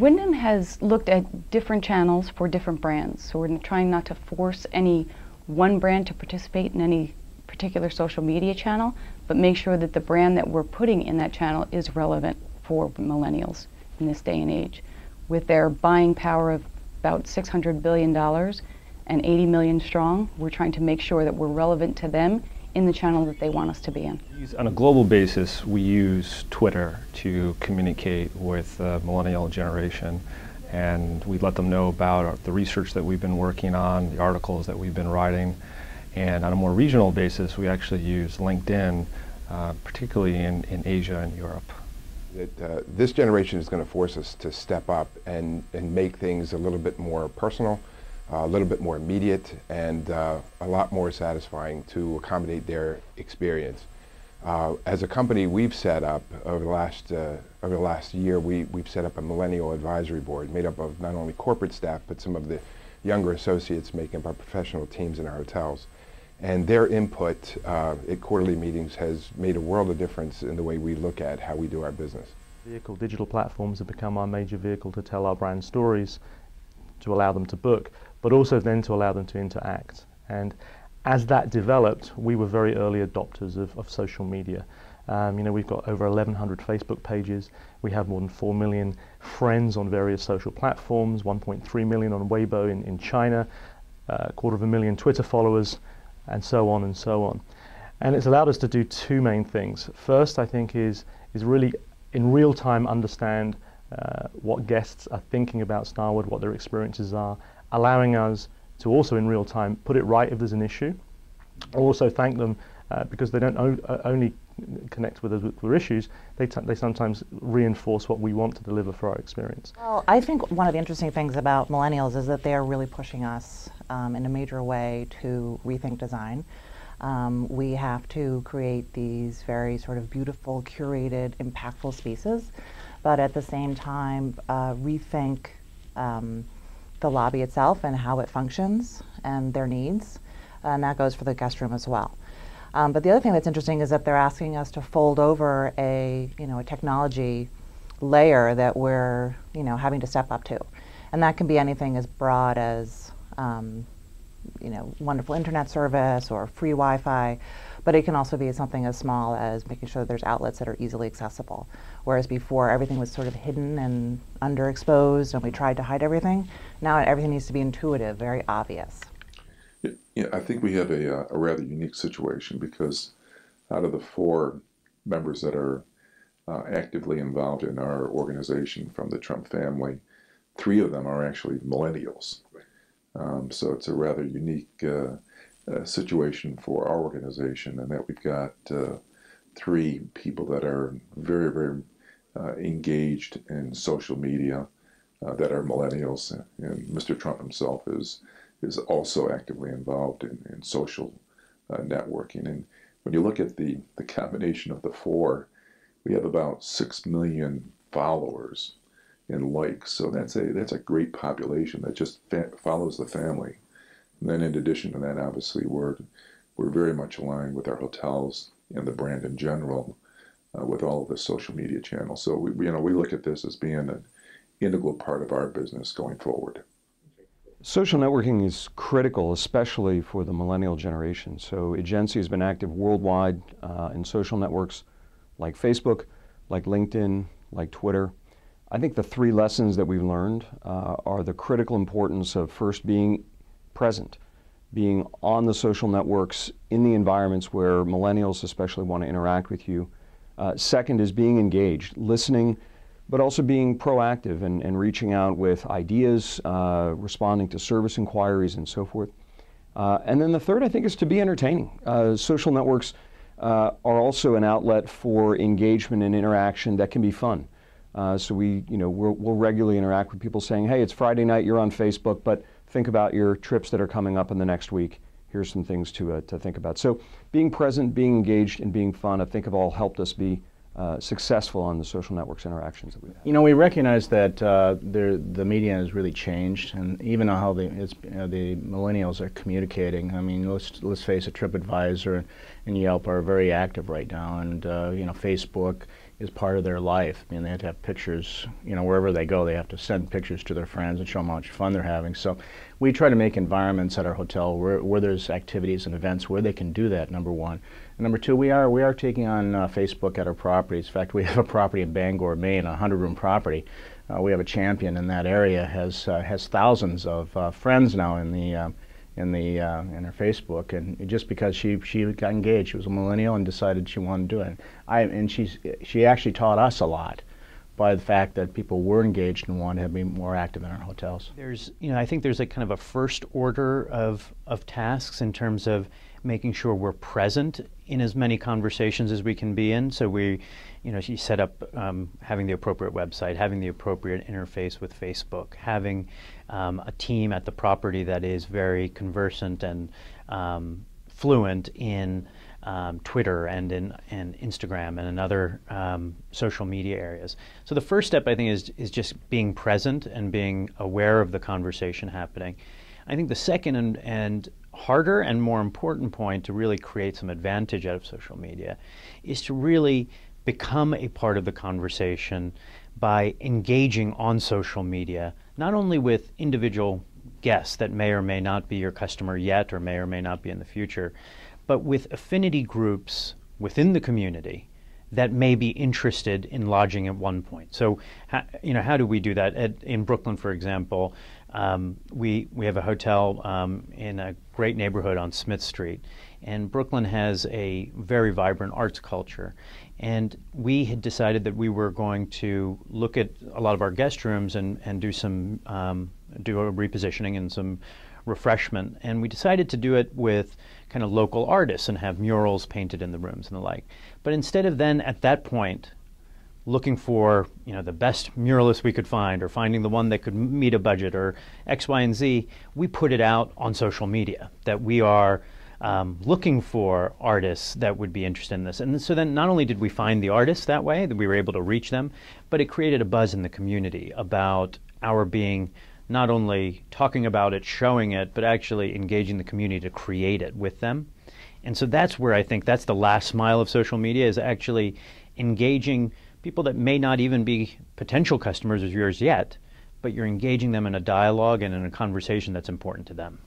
Wyndham has looked at different channels for different brands. So we're trying not to force any one brand to participate in any particular social media channel, but make sure that the brand that we're putting in that channel is relevant for millennials in this day and age. With their buying power of about $600 billion and 80 million strong, we're trying to make sure that we're relevant to them in the channel that they want us to be in. On a global basis, we use Twitter to communicate with the millennial generation and we let them know about our, the research that we've been working on, the articles that we've been writing. And on a more regional basis, we actually use LinkedIn, uh, particularly in, in Asia and Europe. uh, this generation is going to force us to step up and, and make things a little bit more personal, a little bit more immediate and uh, a lot more satisfying to accommodate their experience. Uh, as a company, we've set up over the last uh, over the last year, we we've set up a millennial advisory board made up of not only corporate staff but some of the younger associates making up our professional teams in our hotels and their input uh, at quarterly meetings has made a world of difference in the way we look at how we do our business. Vehicle digital platforms have become our major vehicle to tell our brand stories, to allow them to book but also then to allow them to interact. And as that developed, we were very early adopters of, of social media. Um, you know, we've got over 1,100 Facebook pages. We have more than 4 million friends on various social platforms, 1.3 million on Weibo in, in China, uh, a quarter of a million Twitter followers, and so on and so on. And it's allowed us to do two main things. First, I think, is, is really in real time understand uh, what guests are thinking about Starwood, what their experiences are, allowing us to also in real time put it right if there's an issue. also thank them uh, because they don't uh, only connect with us with, with issues, they, they sometimes reinforce what we want to deliver for our experience. Well, I think one of the interesting things about millennials is that they are really pushing us um, in a major way to rethink design. Um, we have to create these very sort of beautiful, curated, impactful spaces, but at the same time, uh, rethink. Um, the lobby itself and how it functions and their needs. And that goes for the guest room as well. Um, but the other thing that's interesting is that they're asking us to fold over a, you know, a technology layer that we're, you know, having to step up to. And that can be anything as broad as, um, you know, wonderful internet service or free Wi-Fi but it can also be something as small as making sure there's outlets that are easily accessible. Whereas before everything was sort of hidden and underexposed and we tried to hide everything, now everything needs to be intuitive, very obvious. Yeah, I think we have a, uh, a rather unique situation because out of the four members that are uh, actively involved in our organization from the Trump family, three of them are actually millennials. Um, so it's a rather unique uh, situation for our organization, and that we've got uh, three people that are very, very uh, engaged in social media uh, that are millennials, and Mr. Trump himself is is also actively involved in, in social uh, networking. And when you look at the the combination of the four, we have about six million followers and likes. So that's a that's a great population that just follows the family. Then, in addition to that, obviously, we're, we're very much aligned with our hotels and the brand in general uh, with all of the social media channels. So, we, you know, we look at this as being an integral part of our business going forward. Social networking is critical, especially for the millennial generation. So, Agency has been active worldwide uh, in social networks like Facebook, like LinkedIn, like Twitter. I think the three lessons that we've learned uh, are the critical importance of first being present, being on the social networks, in the environments where millennials especially want to interact with you. Uh, second is being engaged, listening, but also being proactive and, and reaching out with ideas, uh, responding to service inquiries, and so forth. Uh, and then the third, I think, is to be entertaining. Uh, social networks uh, are also an outlet for engagement and interaction that can be fun. Uh, so we, you know, we'll regularly interact with people saying, "Hey, it's Friday night. You're on Facebook, but." think about your trips that are coming up in the next week. Here's some things to, uh, to think about. So being present, being engaged, and being fun, I think have all helped us be uh, successful on the social networks interactions that we've had. You know, we recognize that uh, the media has really changed, and even how the, you know, the millennials are communicating. I mean, let's, let's face it, TripAdvisor and Yelp are very active right now, and, uh, you know, Facebook, is part of their life. I mean, they have to have pictures, you know, wherever they go, they have to send pictures to their friends and show them how much fun they're having. So we try to make environments at our hotel where, where there's activities and events where they can do that, number one. And number two, we are, we are taking on uh, Facebook at our properties. In fact, we have a property in Bangor, Maine, a 100-room property. Uh, we have a champion in that area, has, uh, has thousands of uh, friends now in the um, in the uh, in her Facebook, and just because she she got engaged, she was a millennial and decided she wanted to do it. I and she's she actually taught us a lot by the fact that people were engaged and wanted to be more active in our hotels. There's you know I think there's a kind of a first order of of tasks in terms of making sure we're present in as many conversations as we can be in. So we, you know, she set up um, having the appropriate website, having the appropriate interface with Facebook, having um, a team at the property that is very conversant and um, fluent in um, Twitter and in and Instagram and in other um, social media areas. So the first step I think is is just being present and being aware of the conversation happening. I think the second and and harder and more important point to really create some advantage out of social media is to really become a part of the conversation by engaging on social media, not only with individual guests that may or may not be your customer yet or may or may not be in the future, but with affinity groups within the community that may be interested in lodging at one point. So, you know, how do we do that? At, in Brooklyn, for example, um, we we have a hotel um, in a great neighborhood on Smith Street, and Brooklyn has a very vibrant arts culture. And we had decided that we were going to look at a lot of our guest rooms and, and do some um, do a repositioning and some refreshment. And we decided to do it with kind of local artists and have murals painted in the rooms and the like. But instead of then at that point looking for you know the best muralist we could find or finding the one that could meet a budget or X, Y, and Z, we put it out on social media that we are um, looking for artists that would be interested in this. And so then not only did we find the artists that way, that we were able to reach them, but it created a buzz in the community about our being not only talking about it, showing it, but actually engaging the community to create it with them. And so that's where I think that's the last mile of social media is actually engaging people that may not even be potential customers of yours yet, but you're engaging them in a dialogue and in a conversation that's important to them.